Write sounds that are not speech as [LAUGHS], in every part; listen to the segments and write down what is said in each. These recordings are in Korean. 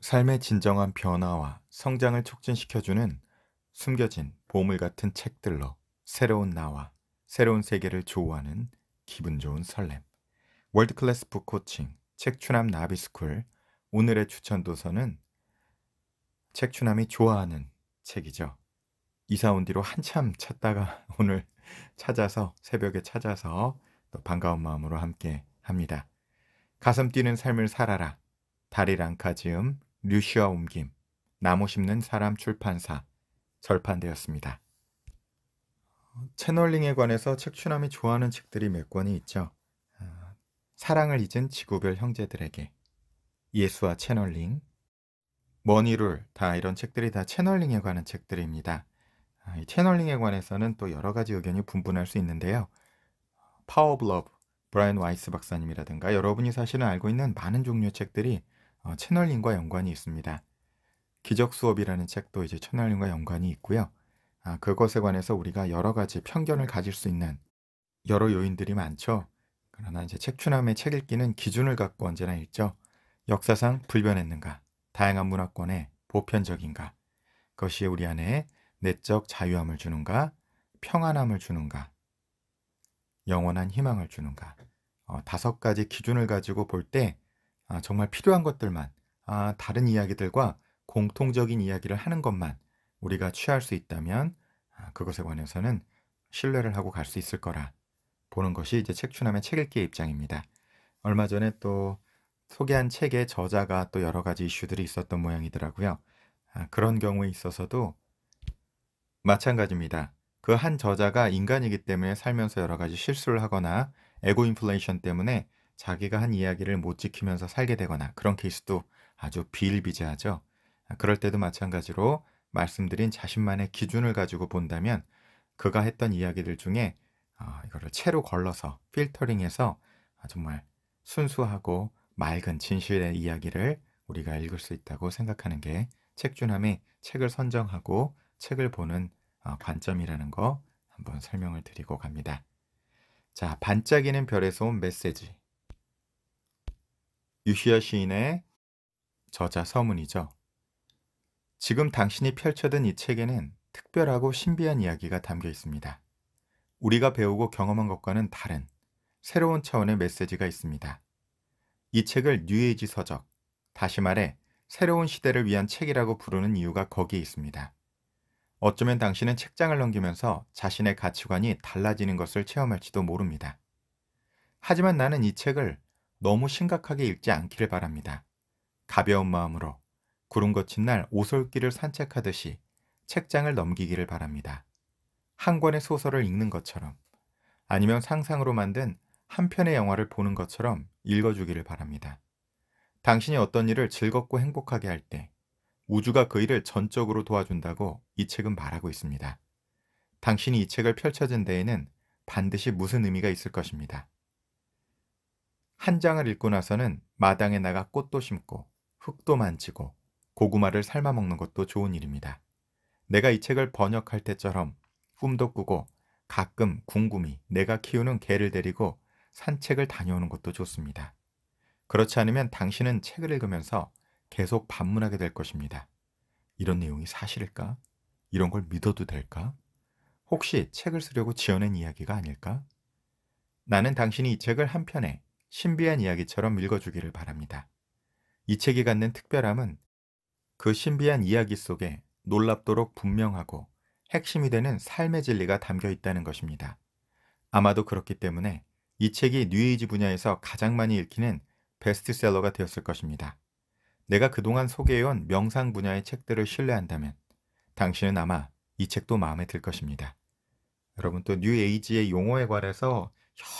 삶의 진정한 변화와 성장을 촉진시켜주는 숨겨진 보물 같은 책들로 새로운 나와 새로운 세계를 조우하는 기분 좋은 설렘. 월드클래스 북코칭, 책추남 나비스쿨, 오늘의 추천 도서는 책추남이 좋아하는 책이죠. 이사 온 뒤로 한참 찾다가 [LAUGHS] 오늘 찾아서 새벽에 찾아서 또 반가운 마음으로 함께 합니다. 가슴 뛰는 삶을 살아라. 다리랑카지음 류시와 옮김, 나무 심는 사람 출판사 절판되었습니다. 채널링에 관해서 책추남이 좋아하는 책들이 몇 권이 있죠. 아, 사랑을 잊은 지구별 형제들에게, 예수와 채널링, 머니룰 다 이런 책들이 다 채널링에 관한 책들입니다. 아, 이 채널링에 관해서는 또 여러 가지 의견이 분분할 수 있는데요. 파워 블러브 브라이언 와이스 박사님이라든가 여러분이 사실은 알고 있는 많은 종류의 책들이 어, 채널링과 연관이 있습니다. 기적 수업이라는 책도 이제 채널링과 연관이 있고요. 아, 그것에 관해서 우리가 여러 가지 편견을 가질 수 있는 여러 요인들이 많죠. 그러나 이제 책추남의 책 읽기는 기준을 갖고 언제나 읽죠. 역사상 불변했는가, 다양한 문화권에 보편적인가, 그것이 우리 안에 내적 자유함을 주는가, 평안함을 주는가, 영원한 희망을 주는가. 어, 다섯 가지 기준을 가지고 볼때 아, 정말 필요한 것들만 아, 다른 이야기들과 공통적인 이야기를 하는 것만 우리가 취할 수 있다면 아, 그것에 관해서는 신뢰를 하고 갈 수 있을 거라 보는 것이 이제 책추남의 책 읽기의 입장입니다. 얼마 전에 또 소개한 책의 저자가 또 여러 가지 이슈들이 있었던 모양이더라고요. 아, 그런 경우에 있어서도 마찬가지입니다. 그 한 저자가 인간이기 때문에 살면서 여러 가지 실수를 하거나 에고 인플레이션 때문에 자기가 한 이야기를 못 지키면서 살게 되거나 그런 케이스도 아주 비일비재하죠. 아, 그럴 때도 마찬가지로 말씀드린 자신만의 기준을 가지고 본다면 그가 했던 이야기들 중에 아, 이거를 채로 걸러서 필터링해서 정말 순수하고 맑은 진실의 이야기를 우리가 읽을 수 있다고 생각하는 게 책준함이 책을 선정하고 책을 보는 어, 관점이라는 거 한번 설명을 드리고 갑니다. 자, 반짝이는 별에서 온 메시지. 유시아 시인의 저자 서문이죠. 지금 당신이 펼쳐든 이 책에는 특별하고 신비한 이야기가 담겨 있습니다. 우리가 배우고 경험한 것과는 다른 새로운 차원의 메시지가 있습니다. 이 책을 뉴에이지 서적, 다시 말해 새로운 시대를 위한 책이라고 부르는 이유가 거기에 있습니다. 어쩌면 당신은 책장을 넘기면서 자신의 가치관이 달라지는 것을 체험할지도 모릅니다. 하지만 나는 이 책을 너무 심각하게 읽지 않기를 바랍니다. 가벼운 마음으로 구름 거친 날 오솔길을 산책하듯이 책장을 넘기기를 바랍니다. 한 권의 소설을 읽는 것처럼 아니면 상상으로 만든 한 편의 영화를 보는 것처럼 읽어주기를 바랍니다. 당신이 어떤 일을 즐겁고 행복하게 할 때 우주가 그 일을 전적으로 도와준다고 이 책은 말하고 있습니다. 당신이 이 책을 펼쳐진 데에는 반드시 무슨 의미가 있을 것입니다. 한 장을 읽고 나서는 마당에 나가 꽃도 심고 흙도 만지고 고구마를 삶아 먹는 것도 좋은 일입니다. 내가 이 책을 번역할 때처럼 꿈도 꾸고 가끔 궁금히 내가 키우는 개를 데리고 산책을 다녀오는 것도 좋습니다. 그렇지 않으면 당신은 책을 읽으면서 계속 반문하게 될 것입니다. 이런 내용이 사실일까? 이런 걸 믿어도 될까? 혹시 책을 쓰려고 지어낸 이야기가 아닐까? 나는 당신이 이 책을 한편에 신비한 이야기처럼 읽어주기를 바랍니다. 이 책이 갖는 특별함은 그 신비한 이야기 속에 놀랍도록 분명하고 핵심이 되는 삶의 진리가 담겨 있다는 것입니다. 아마도 그렇기 때문에 이 책이 뉴에이지 분야에서 가장 많이 읽히는 베스트셀러가 되었을 것입니다. 내가 그동안 소개해온 명상 분야의 책들을 신뢰한다면 당신은 아마 이 책도 마음에 들 것입니다. 여러분 또 뉴에이지의 용어에 관해서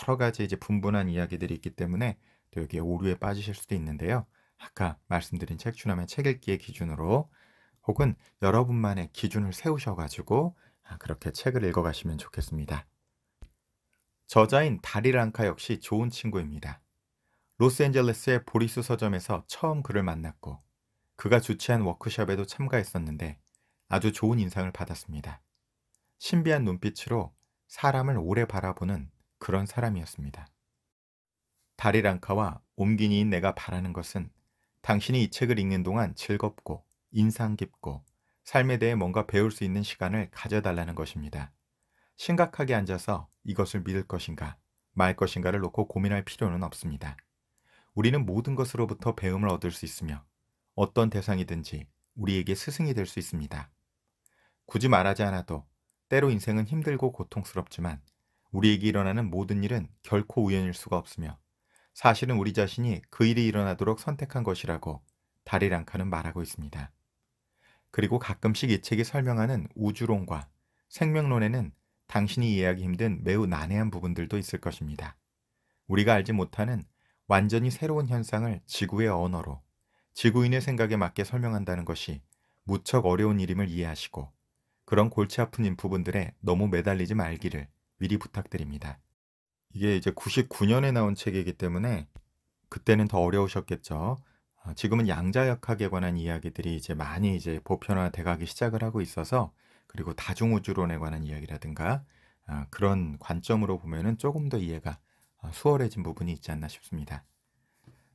여러 가지 이제 분분한 이야기들이 있기 때문에 또 여기에 오류에 빠지실 수도 있는데요. 아까 말씀드린 책 추남의 책 읽기의 기준으로 혹은 여러분만의 기준을 세우셔가지고 아, 그렇게 책을 읽어가시면 좋겠습니다. 저자인 다리랑카 역시 좋은 친구입니다. 로스앤젤레스의 보리수 서점에서 처음 그를 만났고 그가 주최한 워크숍에도 참가했었는데 아주 좋은 인상을 받았습니다. 신비한 눈빛으로 사람을 오래 바라보는 그런 사람이었습니다. 다리랑카와 옴기니인 내가 바라는 것은 당신이 이 책을 읽는 동안 즐겁고 인상 깊고 삶에 대해 뭔가 배울 수 있는 시간을 가져달라는 것입니다. 심각하게 앉아서 이것을 믿을 것인가 말 것인가를 놓고 고민할 필요는 없습니다. 우리는 모든 것으로부터 배움을 얻을 수 있으며 어떤 대상이든지 우리에게 스승이 될 수 있습니다. 굳이 말하지 않아도 때로 인생은 힘들고 고통스럽지만 우리에게 일어나는 모든 일은 결코 우연일 수가 없으며 사실은 우리 자신이 그 일이 일어나도록 선택한 것이라고 다리랑카는 말하고 있습니다. 그리고 가끔씩 이 책이 설명하는 우주론과 생명론에는 당신이 이해하기 힘든 매우 난해한 부분들도 있을 것입니다. 우리가 알지 못하는 완전히 새로운 현상을 지구의 언어로 지구인의 생각에 맞게 설명한다는 것이 무척 어려운 일임을 이해하시고 그런 골치 아픈 부분들에 너무 매달리지 말기를 미리 부탁드립니다. 이게 이제 99년에 나온 책이기 때문에 그때는 더 어려우셨겠죠. 아, 지금은 양자역학에 관한 이야기들이 이제 많이 이제 보편화돼 가기 시작을 하고 있어서 그리고 다중우주론에 관한 이야기라든가 아, 그런 관점으로 보면은 조금 더 이해가 아, 수월해진 부분이 있지 않나 싶습니다.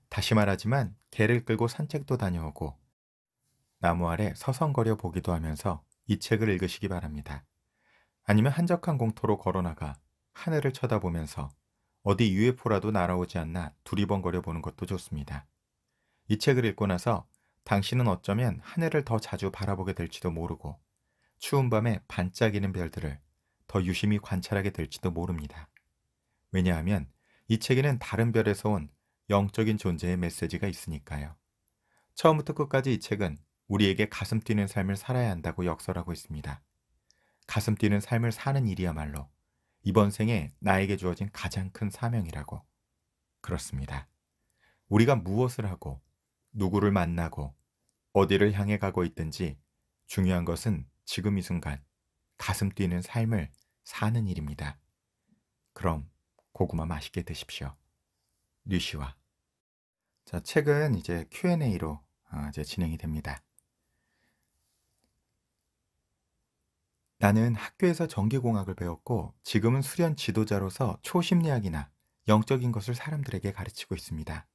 다시 말하지만 개를 끌고 산책도 다녀오고 나무 아래 서성거려 보기도 하면서 이 책을 읽으시기 바랍니다. 아니면 한적한 공터로 걸어나가 하늘을 쳐다보면서 어디 UFO라도 날아오지 않나 두리번거려 보는 것도 좋습니다. 이 책을 읽고 나서 당신은 어쩌면 하늘을 더 자주 바라보게 될지도 모르고 추운 밤에 반짝이는 별들을 더 유심히 관찰하게 될지도 모릅니다. 왜냐하면 이 책에는 다른 별에서 온 영적인 존재의 메시지가 있으니까요. 처음부터 끝까지 이 책은 우리에게 가슴 뛰는 삶을 살아야 한다고 역설하고 있습니다. 가슴 뛰는 삶을 사는 일이야말로 이번 생에 나에게 주어진 가장 큰 사명이라고. 그렇습니다. 우리가 무엇을 하고 누구를 만나고 어디를 향해 가고 있든지 중요한 것은 지금 이 순간 가슴 뛰는 삶을 사는 일입니다. 그럼 고구마 맛있게 드십시오. 류시와 자, 책은 이제 Q&A로 어, 이제 진행이 됩니다. 나는 학교에서 전기공학을 배웠고 지금은 수련 지도자로서 초심리학이나 영적인 것을 사람들에게 가르치고 있습니다.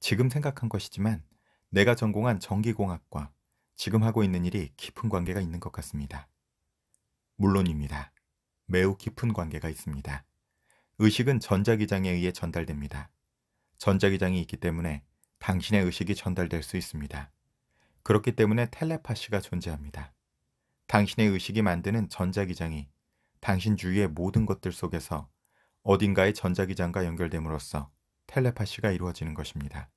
지금 생각한 것이지만 내가 전공한 전기공학과 지금 하고 있는 일이 깊은 관계가 있는 것 같습니다. 물론입니다. 매우 깊은 관계가 있습니다. 의식은 전자기장에 의해 전달됩니다. 전자기장이 있기 때문에 당신의 의식이 전달될 수 있습니다. 그렇기 때문에 텔레파시가 존재합니다. 당신의 의식이 만드는 전자기장이 당신 주위의 모든 것들 속에서 어딘가의 전자기장과 연결됨으로써 텔레파시가 이루어지는 것입니다.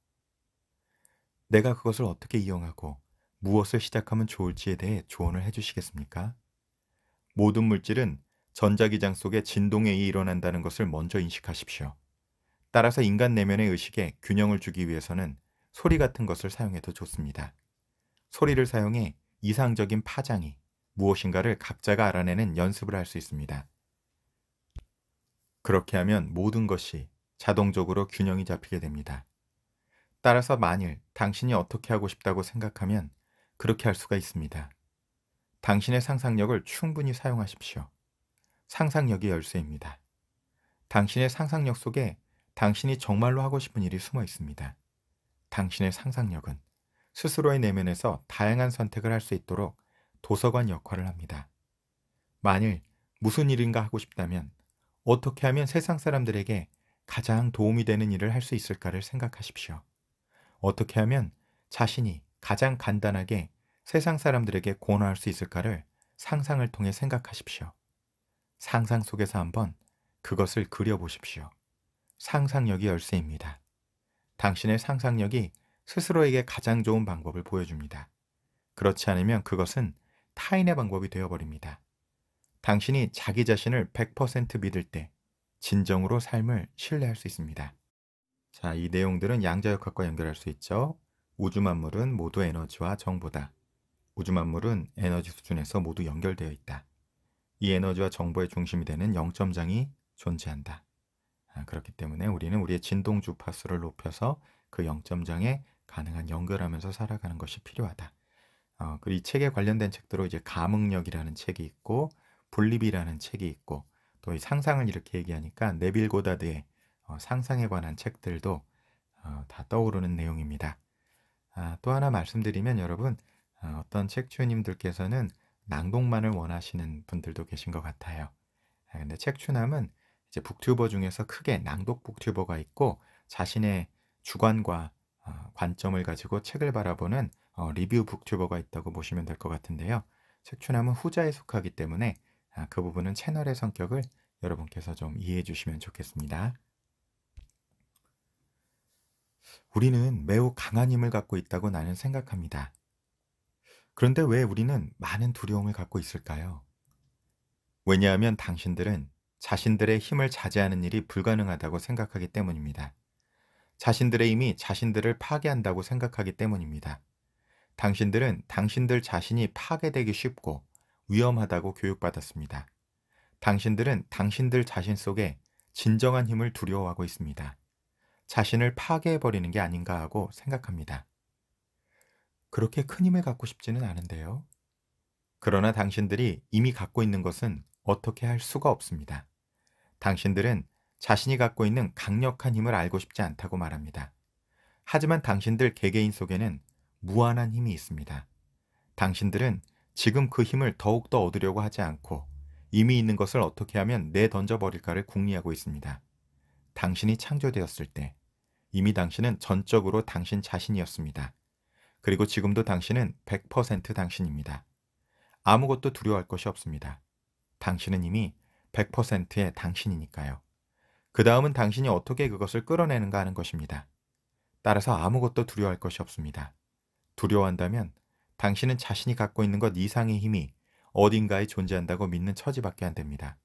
내가 그것을 어떻게 이용하고 무엇을 시작하면 좋을지에 대해 조언을 해주시겠습니까? 모든 물질은 전자기장 속에 진동에 의해 일어난다는 것을 먼저 인식하십시오. 따라서 인간 내면의 의식에 균형을 주기 위해서는 소리 같은 것을 사용해도 좋습니다. 소리를 사용해 이상적인 파장이 무엇인가를 각자가 알아내는 연습을 할 수 있습니다. 그렇게 하면 모든 것이 자동적으로 균형이 잡히게 됩니다. 따라서 만일 당신이 어떻게 하고 싶다고 생각하면 그렇게 할 수가 있습니다. 당신의 상상력을 충분히 사용하십시오. 상상력이 열쇠입니다. 당신의 상상력 속에 당신이 정말로 하고 싶은 일이 숨어 있습니다. 당신의 상상력은 스스로의 내면에서 다양한 선택을 할 수 있도록 도서관 역할을 합니다. 만일 무슨 일인가 하고 싶다면 어떻게 하면 세상 사람들에게 가장 도움이 되는 일을 할 수 있을까를 생각하십시오. 어떻게 하면 자신이 가장 간단하게 세상 사람들에게 권할수 있을까를 상상을 통해 생각하십시오. 상상 속에서 한번 그것을 그려보십시오. 상상력이 열쇠입니다. 당신의 상상력이 스스로에게 가장 좋은 방법을 보여줍니다. 그렇지 않으면 그것은 타인의 방법이 되어버립니다. 당신이 자기 자신을 100% 믿을 때 진정으로 삶을 신뢰할 수 있습니다. 자, 이 내용들은 양자역학과 연결할 수 있죠. 우주 만물은 모두 에너지와 정보다. 우주 만물은 에너지 수준에서 모두 연결되어 있다. 이 에너지와 정보의 중심이 되는 영점장이 존재한다. 아, 그렇기 때문에 우리는 우리의 진동 주파수를 높여서 그 영점장에 가능한 연결하면서 살아가는 것이 필요하다. 어, 그리고 이 책에 관련된 책들로 이제 감흥력이라는 책이 있고 분립이라는 책이 있고 또 이 상상을 이렇게 얘기하니까 네빌 고다드의 어, 상상에 관한 책들도 어, 다 떠오르는 내용입니다. 아, 또 하나 말씀드리면 여러분 어, 어떤 책추님들께서는 낭독만을 원하시는 분들도 계신 것 같아요. 아, 근데 책추남은 이제 북튜버 중에서 크게 낭독 북튜버가 있고 자신의 주관과 어, 관점을 가지고 책을 바라보는 어, 리뷰 북튜버가 있다고 보시면 될 것 같은데요. 책추남은 후자에 속하기 때문에 아, 그 부분은 채널의 성격을 여러분께서 좀 이해해 주시면 좋겠습니다. 우리는 매우 강한 힘을 갖고 있다고 나는 생각합니다. 그런데 왜 우리는 많은 두려움을 갖고 있을까요? 왜냐하면 당신들은 자신들의 힘을 자제하는 일이 불가능하다고 생각하기 때문입니다. 자신들의 힘이 자신들을 파괴한다고 생각하기 때문입니다. 당신들은 당신들 자신이 파괴되기 쉽고 위험하다고 교육받았습니다. 당신들은 당신들 자신 속에 진정한 힘을 두려워하고 있습니다. 자신을 파괴해버리는 게 아닌가 하고 생각합니다. 그렇게 큰 힘을 갖고 싶지는 않은데요. 그러나 당신들이 이미 갖고 있는 것은 어떻게 할 수가 없습니다. 당신들은 자신이 갖고 있는 강력한 힘을 알고 싶지 않다고 말합니다. 하지만 당신들 개개인 속에는 무한한 힘이 있습니다. 당신들은 지금 그 힘을 더욱더 얻으려고 하지 않고 이미 있는 것을 어떻게 하면 내던져버릴까를 궁리하고 있습니다. 당신이 창조되었을 때 이미 당신은 전적으로 당신 자신이었습니다. 그리고 지금도 당신은 100% 당신입니다. 아무것도 두려워할 것이 없습니다. 당신은 이미 100%의 당신이니까요. 그 다음은 당신이 어떻게 그것을 끌어내는가 하는 것입니다. 따라서 아무것도 두려워할 것이 없습니다. 두려워한다면 당신은 자신이 갖고 있는 것 이상의 힘이 어딘가에 존재한다고 믿는 처지밖에 안 됩니다.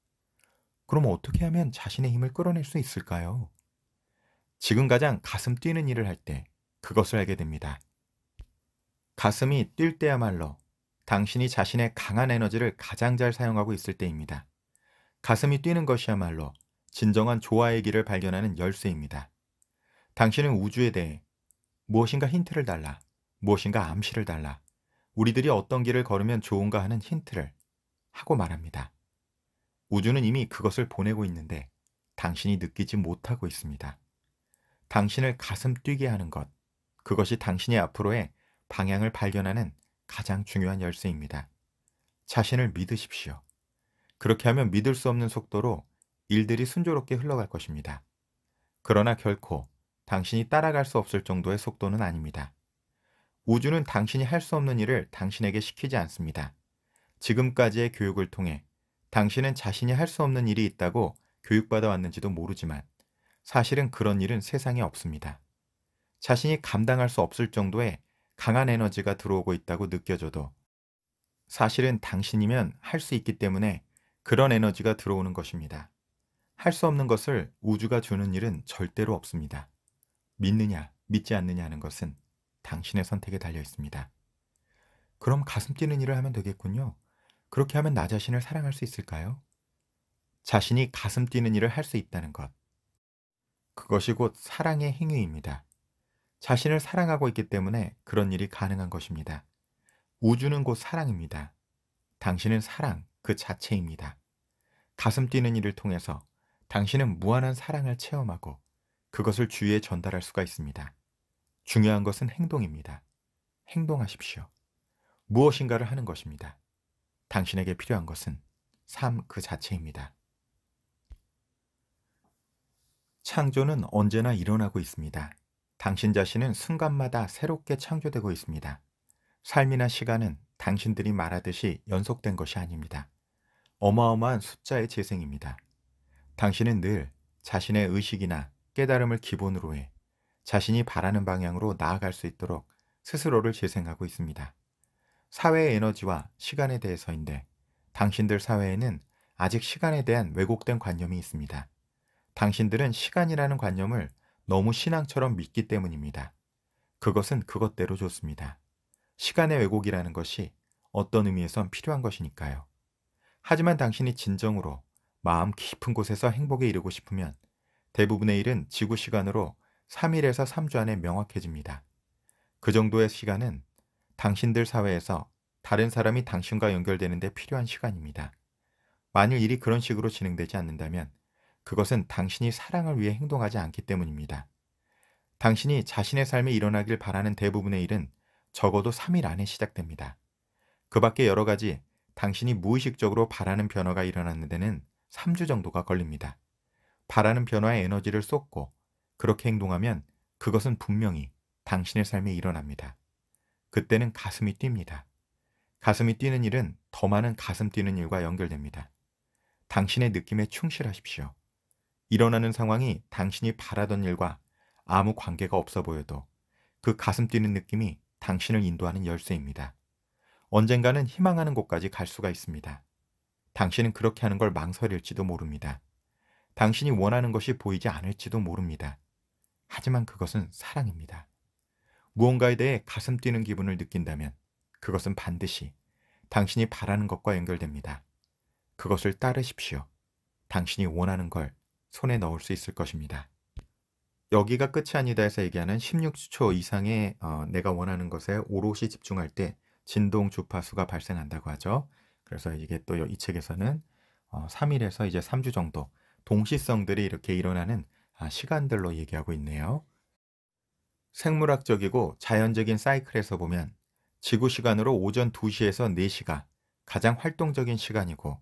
그럼 어떻게 하면 자신의 힘을 끌어낼 수 있을까요? 지금 가장 가슴 뛰는 일을 할 때 그것을 알게 됩니다. 가슴이 뛸 때야말로 당신이 자신의 강한 에너지를 가장 잘 사용하고 있을 때입니다. 가슴이 뛰는 것이야말로 진정한 조화의 길을 발견하는 열쇠입니다. 당신은 우주에 대해 무엇인가 힌트를 달라 무엇인가 암시를 달라 우리들이 어떤 길을 걸으면 좋은가 하는 힌트를 하고 말합니다. 우주는 이미 그것을 보내고 있는데 당신이 느끼지 못하고 있습니다. 당신을 가슴 뛰게 하는 것, 그것이 당신이 앞으로의 방향을 발견하는 가장 중요한 열쇠입니다. 자신을 믿으십시오. 그렇게 하면 믿을 수 없는 속도로 일들이 순조롭게 흘러갈 것입니다. 그러나 결코 당신이 따라갈 수 없을 정도의 속도는 아닙니다. 우주는 당신이 할 수 없는 일을 당신에게 시키지 않습니다. 지금까지의 교육을 통해 당신은 자신이 할 수 없는 일이 있다고 교육받아 왔는지도 모르지만 사실은 그런 일은 세상에 없습니다. 자신이 감당할 수 없을 정도의 강한 에너지가 들어오고 있다고 느껴져도 사실은 당신이면 할 수 있기 때문에 그런 에너지가 들어오는 것입니다. 할 수 없는 것을 우주가 주는 일은 절대로 없습니다. 믿느냐, 믿지 않느냐 하는 것은 당신의 선택에 달려 있습니다. 그럼 가슴 뛰는 일을 하면 되겠군요. 그렇게 하면 나 자신을 사랑할 수 있을까요? 자신이 가슴 뛰는 일을 할 수 있다는 것. 그것이 곧 사랑의 행위입니다. 자신을 사랑하고 있기 때문에 그런 일이 가능한 것입니다. 우주는 곧 사랑입니다. 당신은 사랑 그 자체입니다. 가슴 뛰는 일을 통해서 당신은 무한한 사랑을 체험하고 그것을 주위에 전달할 수가 있습니다. 중요한 것은 행동입니다. 행동하십시오. 무엇인가를 하는 것입니다. 당신에게 필요한 것은 삶 그 자체입니다. 창조는 언제나 일어나고 있습니다. 당신 자신은 순간마다 새롭게 창조되고 있습니다. 삶이나 시간은 당신들이 말하듯이 연속된 것이 아닙니다. 어마어마한 숫자의 재생입니다. 당신은 늘 자신의 의식이나 깨달음을 기본으로 해 자신이 바라는 방향으로 나아갈 수 있도록 스스로를 재생하고 있습니다. 사회의 에너지와 시간에 대해서인데 당신들 사회에는 아직 시간에 대한 왜곡된 관념이 있습니다. 당신들은 시간이라는 관념을 너무 신앙처럼 믿기 때문입니다. 그것은 그것대로 좋습니다. 시간의 왜곡이라는 것이 어떤 의미에선 필요한 것이니까요. 하지만 당신이 진정으로 마음 깊은 곳에서 행복에 이르고 싶으면 대부분의 일은 지구 시간으로 3일에서 3주 안에 명확해집니다. 그 정도의 시간은 당신들 사회에서 다른 사람이 당신과 연결되는 데 필요한 시간입니다. 만일 일이 그런 식으로 진행되지 않는다면 그것은 당신이 사랑을 위해 행동하지 않기 때문입니다. 당신이 자신의 삶에 일어나길 바라는 대부분의 일은 적어도 3일 안에 시작됩니다. 그 밖에 여러 가지 당신이 무의식적으로 바라는 변화가 일어났는 데는 3주 정도가 걸립니다. 바라는 변화의 에너지를 쏟고 그렇게 행동하면 그것은 분명히 당신의 삶에 일어납니다. 그때는 가슴이 뜁니다. 가슴이 뛰는 일은 더 많은 가슴 뛰는 일과 연결됩니다. 당신의 느낌에 충실하십시오. 일어나는 상황이 당신이 바라던 일과 아무 관계가 없어 보여도 그 가슴 뛰는 느낌이 당신을 인도하는 열쇠입니다. 언젠가는 희망하는 곳까지 갈 수가 있습니다. 당신은 그렇게 하는 걸 망설일지도 모릅니다. 당신이 원하는 것이 보이지 않을지도 모릅니다. 하지만 그것은 사랑입니다. 무언가에 대해 가슴 뛰는 기분을 느낀다면 그것은 반드시 당신이 바라는 것과 연결됩니다. 그것을 따르십시오. 당신이 원하는 걸 손에 넣을 수 있을 것입니다. 여기가 끝이 아니다해서 얘기하는 16초 이상의 어, 내가 원하는 것에 오롯이 집중할 때 진동 주파수가 발생한다고 하죠. 그래서 이게 또 이 책에서는 어, 3일에서 이제 3주 정도 동시성들이 이렇게 일어나는 아, 시간들로 얘기하고 있네요. 생물학적이고 자연적인 사이클에서 보면 지구 시간으로 오전 2시에서 4시가 가장 활동적인 시간이고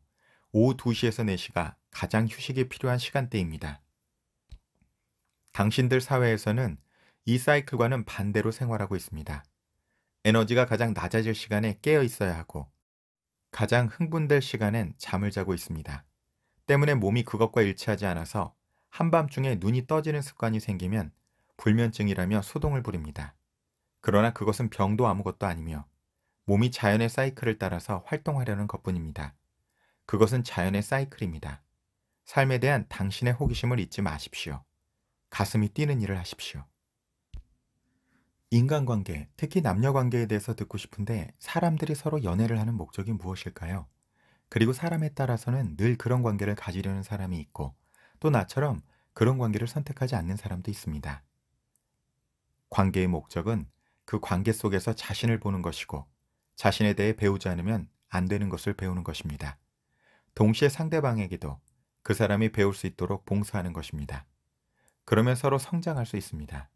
오후 2시에서 4시가 가장 휴식이 필요한 시간대입니다. 당신들 사회에서는 이 사이클과는 반대로 생활하고 있습니다. 에너지가 가장 낮아질 시간에 깨어 있어야 하고 가장 흥분될 시간엔 잠을 자고 있습니다. 때문에 몸이 그것과 일치하지 않아서 한밤중에 눈이 떠지는 습관이 생기면 불면증이라며 소동을 부립니다. 그러나 그것은 병도 아무것도 아니며 몸이 자연의 사이클을 따라서 활동하려는 것뿐입니다. 그것은 자연의 사이클입니다. 삶에 대한 당신의 호기심을 잊지 마십시오. 가슴이 뛰는 일을 하십시오. 인간관계, 특히 남녀관계에 대해서 듣고 싶은데 사람들이 서로 연애를 하는 목적이 무엇일까요? 그리고 사람에 따라서는 늘 그런 관계를 가지려는 사람이 있고 또 나처럼 그런 관계를 선택하지 않는 사람도 있습니다. 관계의 목적은 그 관계 속에서 자신을 보는 것이고 자신에 대해 배우지 않으면 안 되는 것을 배우는 것입니다. 동시에 상대방에게도 그 사람이 배울 수 있도록 봉사하는 것입니다. 그러면 서로 성장할 수 있습니다.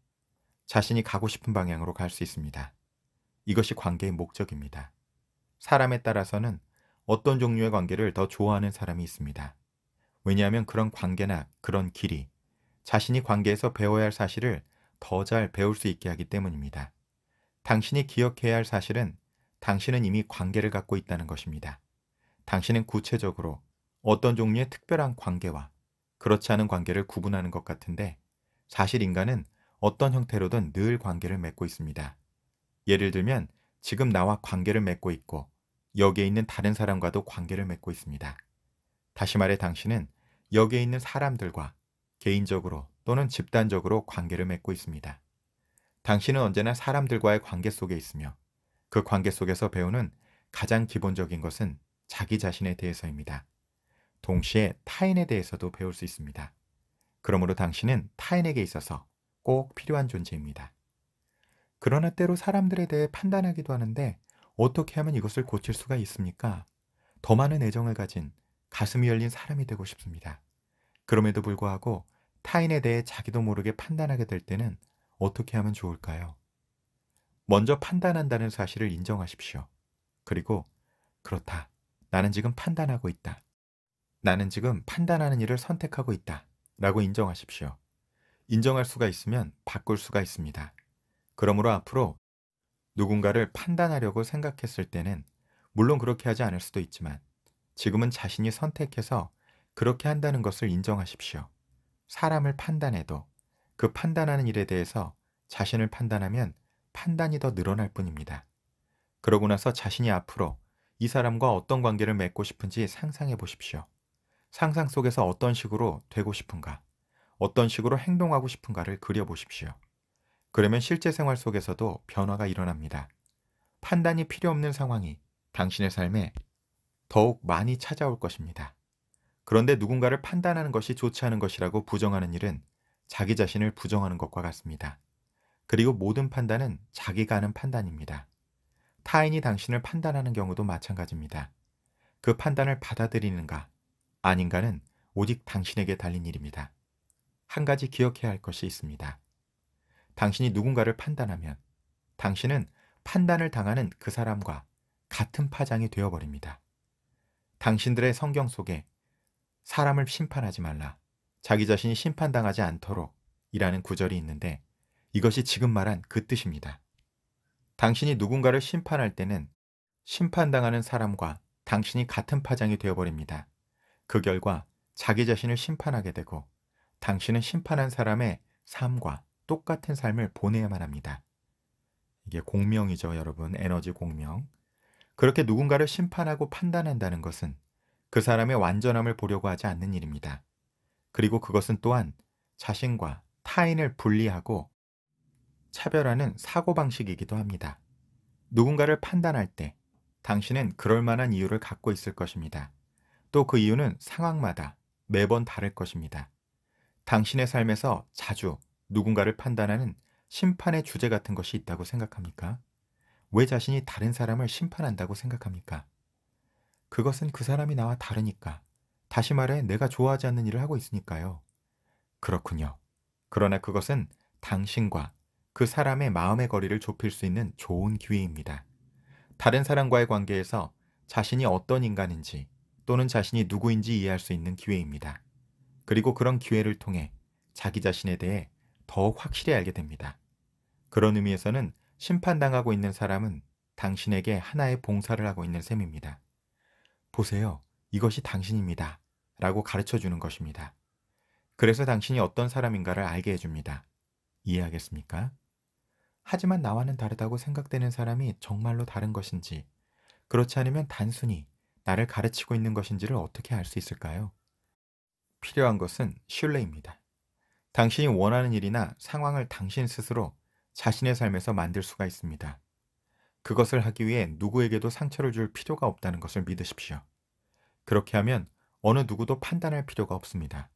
자신이 가고 싶은 방향으로 갈 수 있습니다. 이것이 관계의 목적입니다. 사람에 따라서는 어떤 종류의 관계를 더 좋아하는 사람이 있습니다. 왜냐하면 그런 관계나 그런 길이 자신이 관계에서 배워야 할 사실을 더 잘 배울 수 있게 하기 때문입니다. 당신이 기억해야 할 사실은 당신은 이미 관계를 갖고 있다는 것입니다. 당신은 구체적으로 어떤 종류의 특별한 관계와 그렇지 않은 관계를 구분하는 것 같은데 사실 인간은 어떤 형태로든 늘 관계를 맺고 있습니다. 예를 들면 지금 나와 관계를 맺고 있고 여기에 있는 다른 사람과도 관계를 맺고 있습니다. 다시 말해 당신은 여기에 있는 사람들과 개인적으로 또는 집단적으로 관계를 맺고 있습니다. 당신은 언제나 사람들과의 관계 속에 있으며 그 관계 속에서 배우는 가장 기본적인 것은 자기 자신에 대해서입니다. 동시에 타인에 대해서도 배울 수 있습니다. 그러므로 당신은 타인에게 있어서 꼭 필요한 존재입니다. 그러나 때로 사람들에 대해 판단하기도 하는데 어떻게 하면 이것을 고칠 수가 있습니까? 더 많은 애정을 가진 가슴이 열린 사람이 되고 싶습니다. 그럼에도 불구하고 타인에 대해 자기도 모르게 판단하게 될 때는 어떻게 하면 좋을까요? 먼저 판단한다는 사실을 인정하십시오. 그리고 그렇다. 나는 지금 판단하고 있다. 나는 지금 판단하는 일을 선택하고 있다. 라고 인정하십시오. 인정할 수가 있으면 바꿀 수가 있습니다. 그러므로 앞으로 누군가를 판단하려고 생각했을 때는 물론 그렇게 하지 않을 수도 있지만 지금은 자신이 선택해서 그렇게 한다는 것을 인정하십시오. 사람을 판단해도 그 판단하는 일에 대해서 자신을 판단하면 판단이 더 늘어날 뿐입니다. 그러고 나서 자신이 앞으로 이 사람과 어떤 관계를 맺고 싶은지 상상해 보십시오. 상상 속에서 어떤 식으로 되고 싶은가, 어떤 식으로 행동하고 싶은가를 그려보십시오. 그러면 실제 생활 속에서도 변화가 일어납니다. 판단이 필요 없는 상황이 당신의 삶에 더욱 많이 찾아올 것입니다. 그런데 누군가를 판단하는 것이 좋지 않은 것이라고 부정하는 일은 자기 자신을 부정하는 것과 같습니다. 그리고 모든 판단은 자기가 하는 판단입니다. 타인이 당신을 판단하는 경우도 마찬가지입니다. 그 판단을 받아들이는가 아닌가는 오직 당신에게 달린 일입니다. 한 가지 기억해야 할 것이 있습니다. 당신이 누군가를 판단하면 당신은 판단을 당하는 그 사람과 같은 파장이 되어버립니다. 당신들의 성경 속에 사람을 심판하지 말라. 자기 자신이 심판당하지 않도록 이라는 구절이 있는데 이것이 지금 말한 그 뜻입니다. 당신이 누군가를 심판할 때는 심판당하는 사람과 당신이 같은 파장이 되어버립니다. 그 결과 자기 자신을 심판하게 되고 당신은 심판한 사람의 삶과 똑같은 삶을 보내야만 합니다. 이게 공명이죠, 여러분. 에너지 공명. 그렇게 누군가를 심판하고 판단한다는 것은 그 사람의 완전함을 보려고 하지 않는 일입니다. 그리고 그것은 또한 자신과 타인을 분리하고 차별하는 사고방식이기도 합니다. 누군가를 판단할 때 당신은 그럴 만한 이유를 갖고 있을 것입니다. 또 그 이유는 상황마다 매번 다를 것입니다. 당신의 삶에서 자주 누군가를 판단하는 심판의 주제 같은 것이 있다고 생각합니까? 왜 자신이 다른 사람을 심판한다고 생각합니까? 그것은 그 사람이 나와 다르니까. 다시 말해 내가 좋아하지 않는 일을 하고 있으니까요. 그렇군요. 그러나 그것은 당신과 그 사람의 마음의 거리를 좁힐 수 있는 좋은 기회입니다. 다른 사람과의 관계에서 자신이 어떤 인간인지 또는 자신이 누구인지 이해할 수 있는 기회입니다. 그리고 그런 기회를 통해 자기 자신에 대해 더 확실히 알게 됩니다. 그런 의미에서는 심판당하고 있는 사람은 당신에게 하나의 봉사를 하고 있는 셈입니다. 보세요. 이것이 당신입니다. 라고 가르쳐 주는 것입니다. 그래서 당신이 어떤 사람인가를 알게 해줍니다. 이해하겠습니까? 하지만 나와는 다르다고 생각되는 사람이 정말로 다른 것인지, 그렇지 않으면 단순히 나를 가르치고 있는 것인지를 어떻게 알 수 있을까요? 필요한 것은 신뢰입니다. 당신이 원하는 일이나 상황을 당신 스스로 자신의 삶에서 만들 수가 있습니다. 그것을 하기 위해 누구에게도 상처를 줄 필요가 없다는 것을 믿으십시오. 그렇게 하면 어느 누구도 판단할 필요가 없습니다.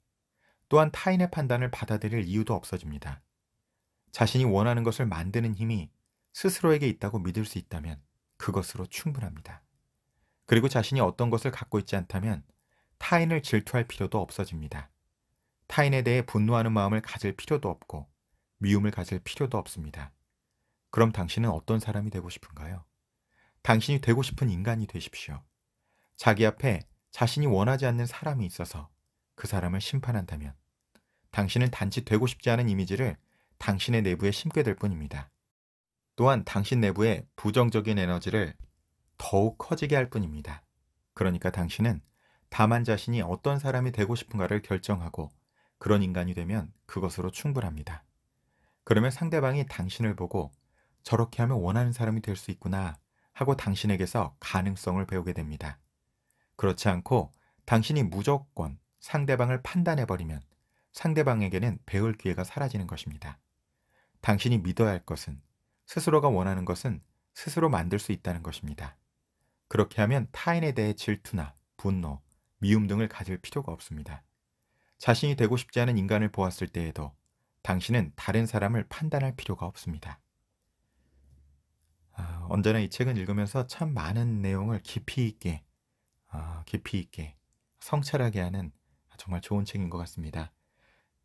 또한 타인의 판단을 받아들일 이유도 없어집니다. 자신이 원하는 것을 만드는 힘이 스스로에게 있다고 믿을 수 있다면 그것으로 충분합니다. 그리고 자신이 어떤 것을 갖고 있지 않다면 타인을 질투할 필요도 없어집니다. 타인에 대해 분노하는 마음을 가질 필요도 없고 미움을 가질 필요도 없습니다. 그럼 당신은 어떤 사람이 되고 싶은가요? 당신이 되고 싶은 인간이 되십시오. 자기 앞에 자신이 원하지 않는 사람이 있어서 그 사람을 심판한다면 당신은 단지 되고 싶지 않은 이미지를 당신의 내부에 심게 될 뿐입니다. 또한 당신 내부에 부정적인 에너지를 더욱 커지게 할 뿐입니다. 그러니까 당신은 다만 자신이 어떤 사람이 되고 싶은가를 결정하고 그런 인간이 되면 그것으로 충분합니다. 그러면 상대방이 당신을 보고 저렇게 하면 원하는 사람이 될 수 있구나 하고 당신에게서 가능성을 배우게 됩니다. 그렇지 않고 당신이 무조건 상대방을 판단해버리면 상대방에게는 배울 기회가 사라지는 것입니다. 당신이 믿어야 할 것은 스스로가 원하는 것은 스스로 만들 수 있다는 것입니다. 그렇게 하면 타인에 대해 질투나 분노, 미움 등을 가질 필요가 없습니다. 자신이 되고 싶지 않은 인간을 보았을 때에도 당신은 다른 사람을 판단할 필요가 없습니다. 어, 언제나 이 책은 읽으면서 참 많은 내용을 깊이 있게, 어, 깊이 있게 성찰하게 하는 정말 좋은 책인 것 같습니다.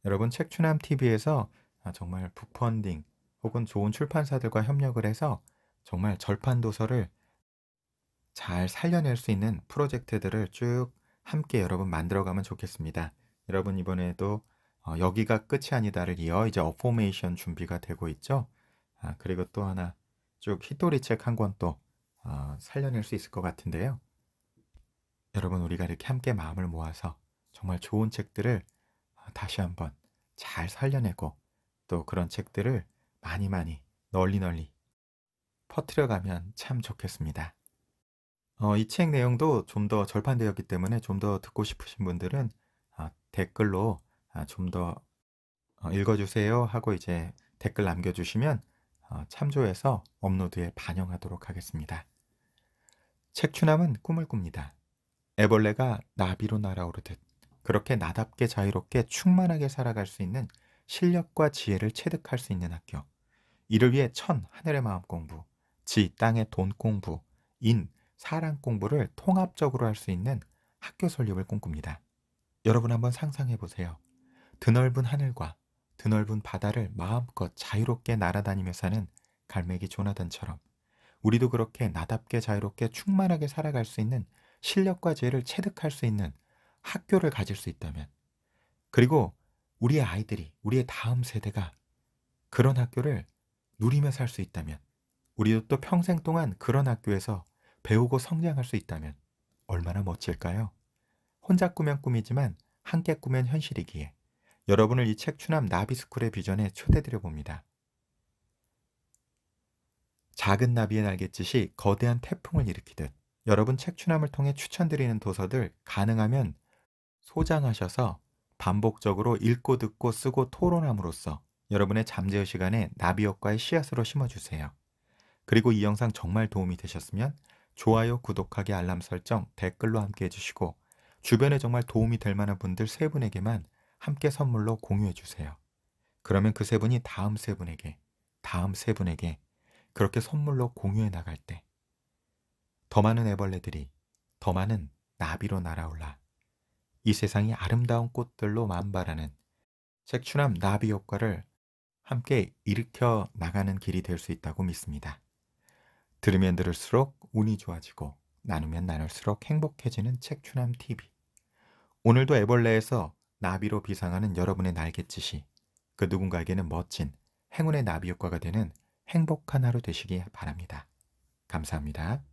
여러분 책추남 TV에서 정말 북펀딩 혹은 좋은 출판사들과 협력을 해서 정말 절판 도서를 잘 살려낼 수 있는 프로젝트들을 쭉 함께 여러분 만들어가면 좋겠습니다. 여러분 이번에도 어, 여기가 끝이 아니다를 이어 이제 어포메이션 준비가 되고 있죠. 아, 그리고 또 하나 쭉 히토리 책 한 권또 어, 살려낼 수 있을 것 같은데요. 여러분 우리가 이렇게 함께 마음을 모아서 정말 좋은 책들을 어, 다시 한번 잘 살려내고 또 그런 책들을 많이 많이 널리 널리 퍼뜨려가면 참 좋겠습니다. 어, 이 책 내용도 좀 더 절판되었기 때문에 좀 더 듣고 싶으신 분들은 어, 댓글로 아, 좀더 어, 읽어주세요 하고 이제 댓글 남겨주시면 어, 참조해서 업로드에 반영하도록 하겠습니다. 책추남은 꿈을 꿉니다. 애벌레가 나비로 날아오르듯 그렇게 나답게 자유롭게 충만하게 살아갈 수 있는 실력과 지혜를 체득할 수 있는 학교. 이를 위해 천 하늘의 마음 공부, 지 땅의 돈 공부, 인 사랑 공부를 통합적으로 할 수 있는 학교 설립을 꿈꿉니다. 여러분 한번 상상해 보세요. 드넓은 하늘과 드넓은 바다를 마음껏 자유롭게 날아다니며 사는 갈매기 조나단처럼 우리도 그렇게 나답게 자유롭게 충만하게 살아갈 수 있는 실력과 지혜를 체득할 수 있는 학교를 가질 수 있다면 그리고 우리의 아이들이 우리의 다음 세대가 그런 학교를 누리며 살 수 있다면 우리도 또 평생 동안 그런 학교에서 배우고 성장할 수 있다면 얼마나 멋질까요? 혼자 꾸면 꿈이지만 함께 꾸면 현실이기에 여러분을 이 책추남 나비스쿨의 비전에 초대드려 봅니다. 작은 나비의 날갯짓이 거대한 태풍을 일으키듯 여러분 책추남을 통해 추천드리는 도서들 가능하면 소장하셔서 반복적으로 읽고 듣고 쓰고 토론함으로써 여러분의 잠재의 시간에 나비효과의 씨앗으로 심어주세요. 그리고 이 영상 정말 도움이 되셨으면 좋아요, 구독하기, 알람 설정, 댓글로 함께 해주시고 주변에 정말 도움이 될 만한 분들 세 분에게만 함께 선물로 공유해 주세요. 그러면 그 세 분이 다음 세 분에게, 다음 세 분에게 그렇게 선물로 공유해 나갈 때 더 많은 애벌레들이 더 많은 나비로 날아올라 이 세상이 아름다운 꽃들로 만발하는 색출남 나비 효과를 함께 일으켜 나가는 길이 될 수 있다고 믿습니다. 들으면 들을수록 운이 좋아지고 나누면 나눌수록 행복해지는 책추남 TV 오늘도 애벌레에서 나비로 비상하는 여러분의 날갯짓이 그 누군가에게는 멋진 행운의 나비 효과가 되는 행복한 하루 되시기 바랍니다. 감사합니다.